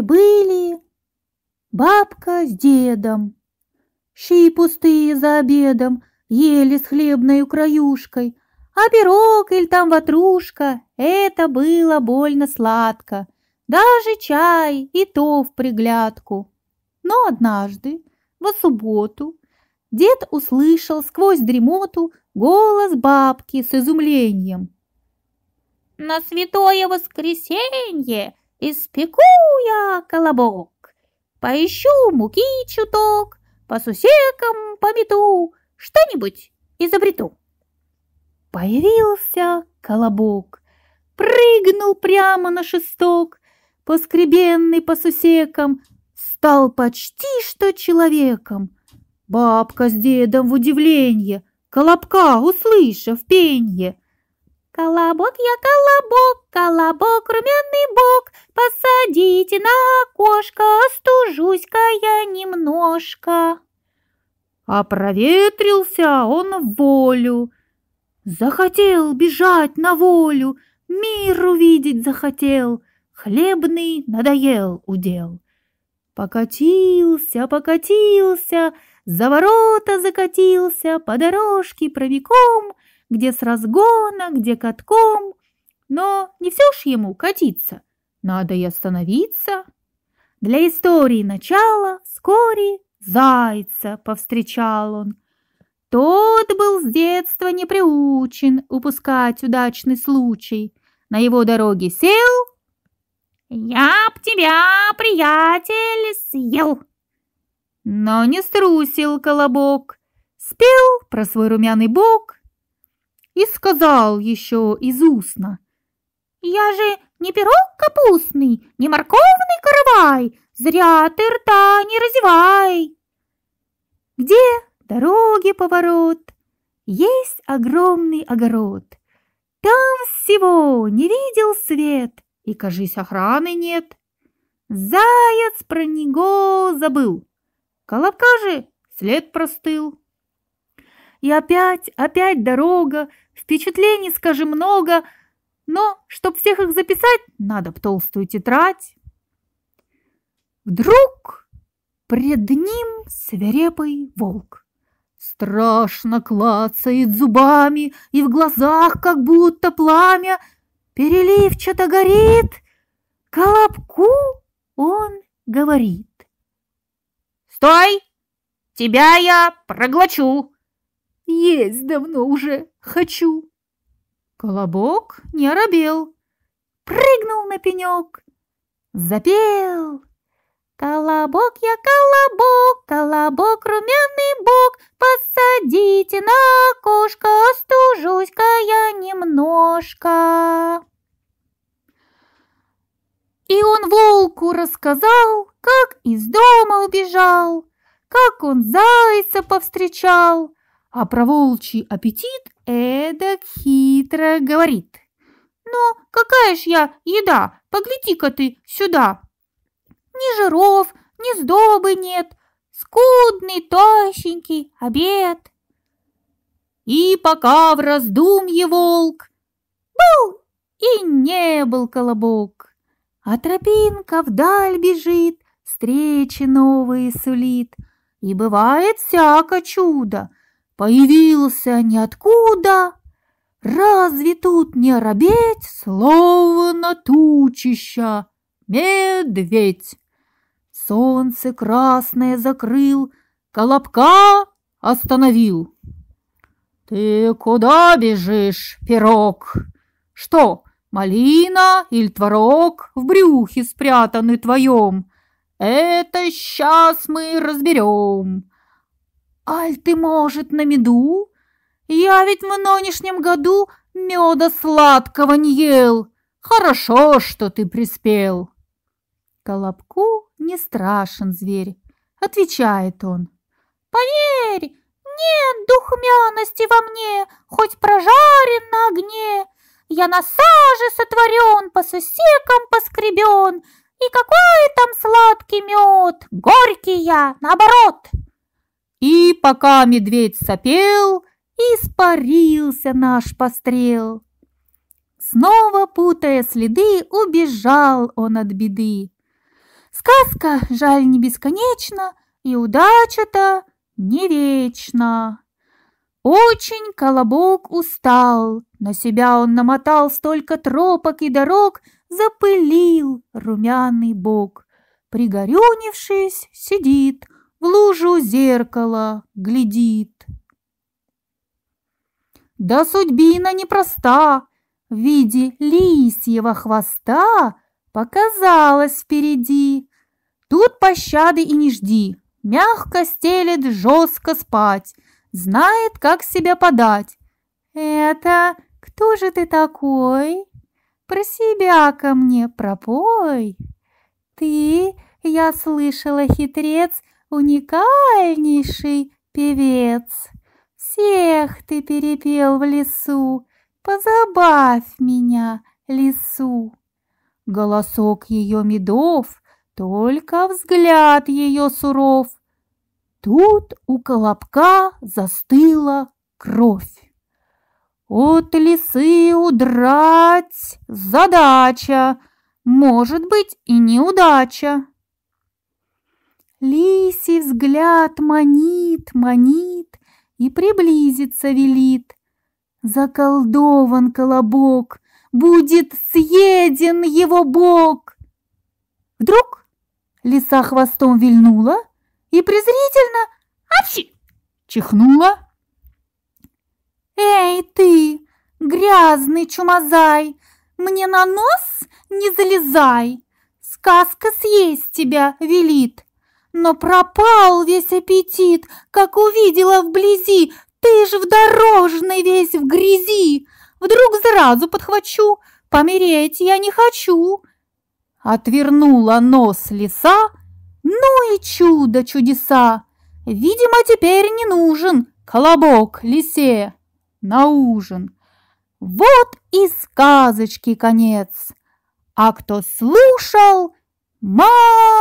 были бабка с дедом. Щи пустые за обедом, ели с хлебной краюшкой, а пирог или там ватрушка — это было больно сладко. Даже чай и то в приглядку. Но однажды, во субботу, дед услышал сквозь дремоту голос бабки с изумлением. «На святое воскресенье Испеку я колобок, поищу муки чуток, по сусекам помету, что-нибудь изобрету. Появился колобок, прыгнул прямо на шесток, поскребенный по сусекам, стал почти что человеком. Бабка с дедом в удивленье, колобка услышав пенье, Колобок я колобок, колобок, румяный бок, Посадите на окошко, остужусь-ка я немножко. А проветрился он в волю, Захотел бежать на волю, Мир увидеть захотел, Хлебный надоел удел. Покатился, покатился, За ворота закатился, По дорожке пробегом — где с разгона, где катком. Но не все ж ему катиться, надо и остановиться. Для истории начала вскоре зайца повстречал он. Тот был с детства не приучен упускать удачный случай. На его дороге сел. «Я б тебя, приятель, съел!» Но не струсил колобок. Спел про свой румяный бок и сказал еще из устно. «Я же не пирог капустный, не морковный каравай, зря ты рта не разевай!» Где дороги поворот, есть огромный огород. Там всего не видел свет, и, кажись, охраны нет. Заяц про него забыл, колобка же след простыл. И опять, опять дорога, Впечатлений, скажи, много, но, чтоб всех их записать, надо б толстую тетрадь. Вдруг пред ним свирепый волк. Страшно клацает зубами, и в глазах как будто пламя переливчато горит. Колобку он говорит. «Стой! Тебя я проглочу!» Есть давно уже. Хочу. Колобок не оробел. Прыгнул на пенек. Запел. Колобок я колобок, колобок румяный бок, Посадите на окошко, остужусь-ка я немножко. И он волку рассказал, как из дома убежал, Как он зайца повстречал, а про волчий аппетит эдак хитро говорит. Но «Ну, какая ж я еда, погляди-ка ты сюда! Ни жиров, ни сдобы нет, скудный, тощенький обед!» И пока в раздумье волк был и не был колобок, а тропинка вдаль бежит, встречи новые сулит, и бывает всяко чудо — Появился ниоткуда, разве тут не робеть, словно тучища, медведь. Солнце красное закрыл, колобка остановил. «Ты куда бежишь, пирог? Что, малина или творог в брюхе спрятаны твоем? Это сейчас мы разберем!» «Аль ты, может, на меду? Я ведь в нынешнем году меда сладкого не ел. Хорошо, что ты приспел». Колобку не страшен зверь, отвечает он. «Поверь, нет духмяности во мне, хоть прожарен на огне. Я на саже сотворен, по сусекам поскребен, и какой там сладкий мед, горький я, наоборот!» И пока медведь сопел, испарился наш пострел. Снова путая следы, убежал он от беды. Сказка, жаль, не бесконечна, и удача-то не вечна. Очень колобок устал, на себя он намотал столько тропок и дорог, запылил румяный бок. Пригорюнившись, сидит – в лужу зеркало глядит. Да судьбина непроста, в виде лисьего хвоста показалась впереди. Тут пощады и не жди, мягко стелет, жестко спать, знает, как себя подать. Это кто же ты такой? Про себя ко мне пропой. Ты, я слышала, хитрец, уникальнейший певец. Всех ты перепел в лесу, позабавь меня, лесу. Голосок ее медов, только взгляд ее суров. Тут у колобка застыла кровь. От лисы удрать задача, может быть и неудача. Лисий взгляд манит, манит и приблизиться велит. Заколдован колобок, будет съеден его бок. Вдруг лиса хвостом вильнула и презрительно «Апчи!» чихнула. «Эй, ты, грязный чумазай, мне на нос не залезай! Сказка съесть тебя велит!» Но пропал весь аппетит, как увидела вблизи, ты ж в дорожной весь в грязи. Вдруг сразу подхвачу, помереть я не хочу. Отвернула нос лиса, ну и чудо чудеса. Видимо, теперь не нужен колобок лисе на ужин. Вот и сказочки конец. А кто слушал, Молодец!